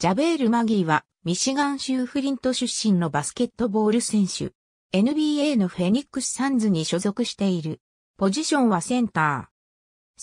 ジャベール・マギーは、ミシガン州フリント出身のバスケットボール選手。NBA のフェニックス・サンズに所属している。ポジションはセンタ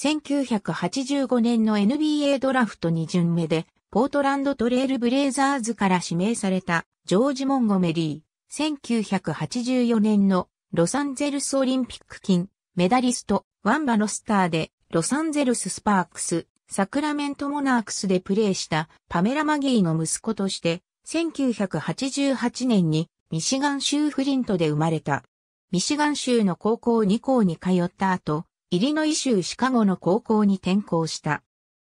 ー。1985年の NBA ドラフト2巡目で、ポートランドトレールブレイザーズから指名されたジョージ・モンゴメリー。1984年のロサンゼルスオリンピック金メダリストワンバロスターでロサンゼルススパークスサクラメントモナークスでプレーしたパメラ・マギーの息子として、1988年にミシガン州フリントで生まれた。ミシガン州の高校2校に通った後、イリノイ州シカゴの高校に転校した。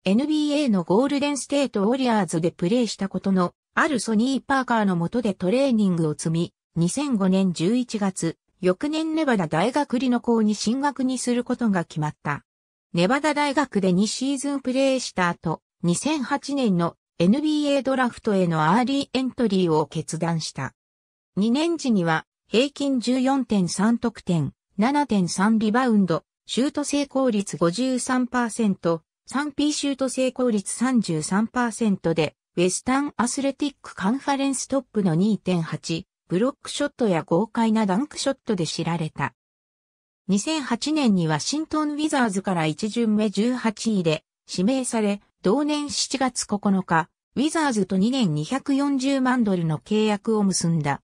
NBA のゴールデンステートウォリアーズでプレーしたことのあるソニー・パーカーの下でトレーニングを積み、2005年11月、翌年ネバダ大学リノ校に進学にすることが決まった。ネバダ大学で2シーズンプレーした後、2008年の NBA ドラフトへのアーリーエントリーを決断した。2年時には平均14.3得点、7.3リバウンド、シュート成功率53%、3P シュート成功率33%で、ウェスタンアスレティックカンファレンストップの2.8、ブロックショットや豪快なダンクショットで知られた。2008年にワシントン・ウィザーズから1巡目18位で指名され、同年7月9日、ウィザーズと2年240万ドルの契約を結んだ。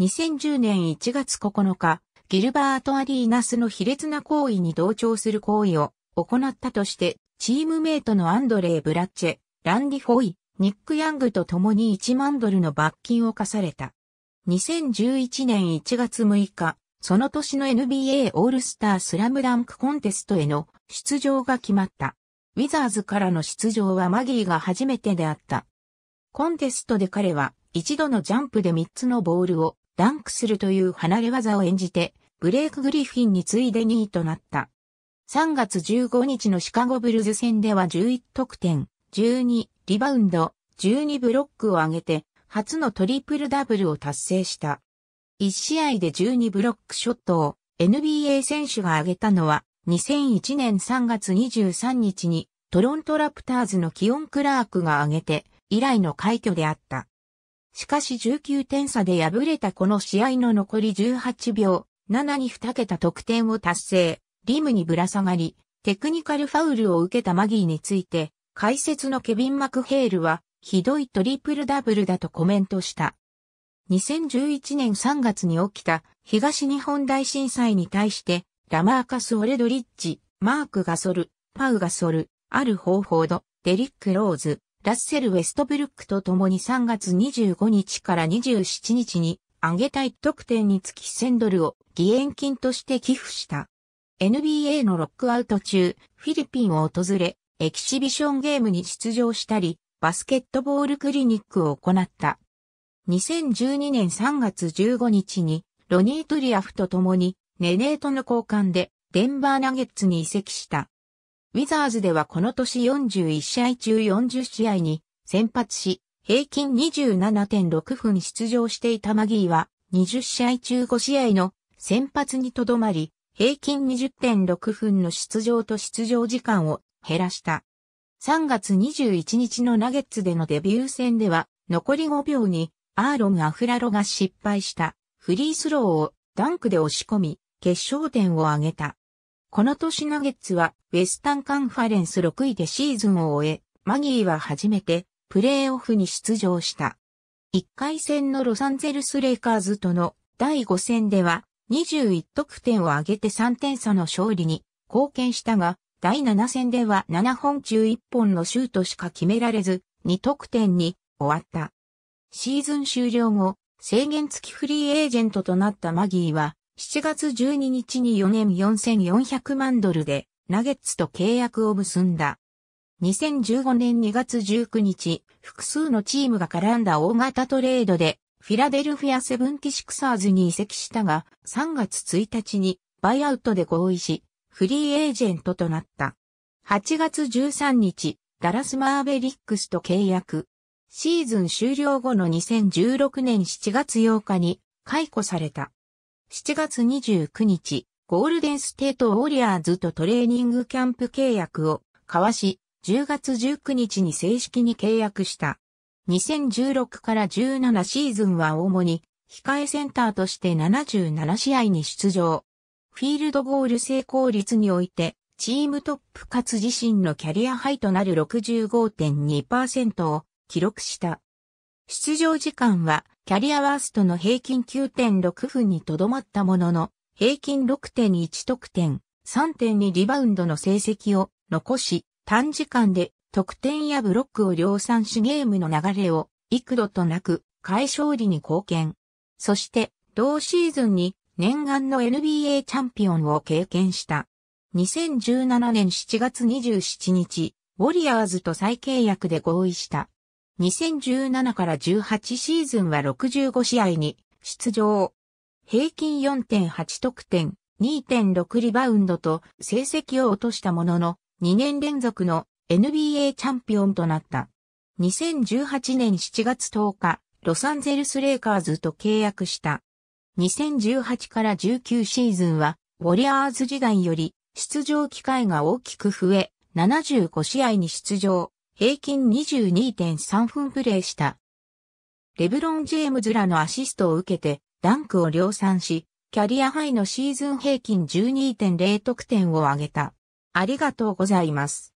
2010年1月9日、ギルバート・アリーナスの卑劣な行為に同調する行為を行ったとして、チームメイトのアンドレイ・ブラッチェ、ランディ・ホイ、ニック・ヤングと共に1万ドルの罰金を課された。2011年1月6日、その年の NBA オールスタースラムダンクコンテストへの出場が決まった。ウィザーズからの出場はマギーが初めてであった。コンテストで彼は一度のジャンプで3つのボールをダンクするという離れ技を演じて、ブレイク・グリフィンに次いで2位となった。3月15日のシカゴブルズ戦では11得点、12リバウンド、12ブロックを上げて、初のトリプルダブルを達成した。1試合で12ブロックショットを NBA 選手が挙げたのは2001年3月23日にトロントラプターズのキオン・クラークが挙げて以来の快挙であった。しかし19点差で敗れたこの試合の残り18秒7に2桁得点を達成、リムにぶら下がり、テクニカルファウルを受けたマギーについて解説のケビン・マクヘールはひどいトリプルダブルだとコメントした。2011年3月に起きた東日本大震災に対して、ラマーカス・オレドリッジ、マーク・ガソル、パウ・ガソル、アル・ホーフォード、デリック・ローズ、ラッセル・ウェストブルックと共に3月25日から27日に、上げたい得点につき1000ドルを義援金として寄付した。NBA のロックアウト中、フィリピンを訪れ、エキシビションゲームに出場したり、バスケットボールクリニックを行った。2012年3月15日に、ロニー・トゥリアフと共に、ネネーとの交換で、デンバーナゲッツに移籍した。ウィザーズではこの年41試合中40試合に先発し、平均27.6分出場していたマギーは、20試合中5試合の先発にとどまり、平均20.6分の出場と出場時間を減らした。3月21日のナゲッツでのデビュー戦では、残り5秒にアーロン・アフラロが失敗したフリースローをダンクで押し込み、決勝点を挙げた。この年ナゲッツはウェスタンカンファレンス6位でシーズンを終え、マギーは初めてプレーオフに出場した。1回戦のロサンゼルス・レイカーズとの第5戦では21得点を挙げて3点差の勝利に貢献したが、第7戦では7本中1本のシュートしか決められず、2得点に終わった。シーズン終了後、制限付きフリーエージェントとなったマギーは、7月12日に4年4400万ドルで、ナゲッツと契約を結んだ。2015年2月19日、複数のチームが絡んだ大型トレードで、フィラデルフィアセブンティシクサーズに移籍したが、3月1日にバイアウトで合意し、フリーエージェントとなった。8月13日、ダラスマーベリックスと契約。シーズン終了後の2016年7月8日に解雇された。7月29日、ゴールデンステートウォリアーズとトレーニングキャンプ契約を交わし、10月19日に正式に契約した。2016から17シーズンは主に控えセンターとして77試合に出場。フィールドゴール成功率において、チームトップかつ自身のキャリアハイとなる65.2%を記録した。出場時間はキャリアワーストの平均9.6分にとどまったものの、平均6.1得点、3.2リバウンドの成績を残し、短時間で得点やブロックを量産しゲームの流れを幾度となく解消利に貢献。そして同シーズンに念願の NBA チャンピオンを経験した。2017年7月27日、ウォリアーズと再契約で合意した。2017から18シーズンは65試合に出場。平均4.8得点、2.6リバウンドと成績を落としたものの、2年連続の NBA チャンピオンとなった。2018年7月10日、ロサンゼルスレイカーズと契約した。2018から19シーズンは、ウォリアーズ時代より出場機会が大きく増え、75試合に出場。平均22.3分プレーした。レブロン・ジェームズらのアシストを受けて、ダンクを量産し、キャリアハイのシーズン平均12.0得点を挙げた。ありがとうございます。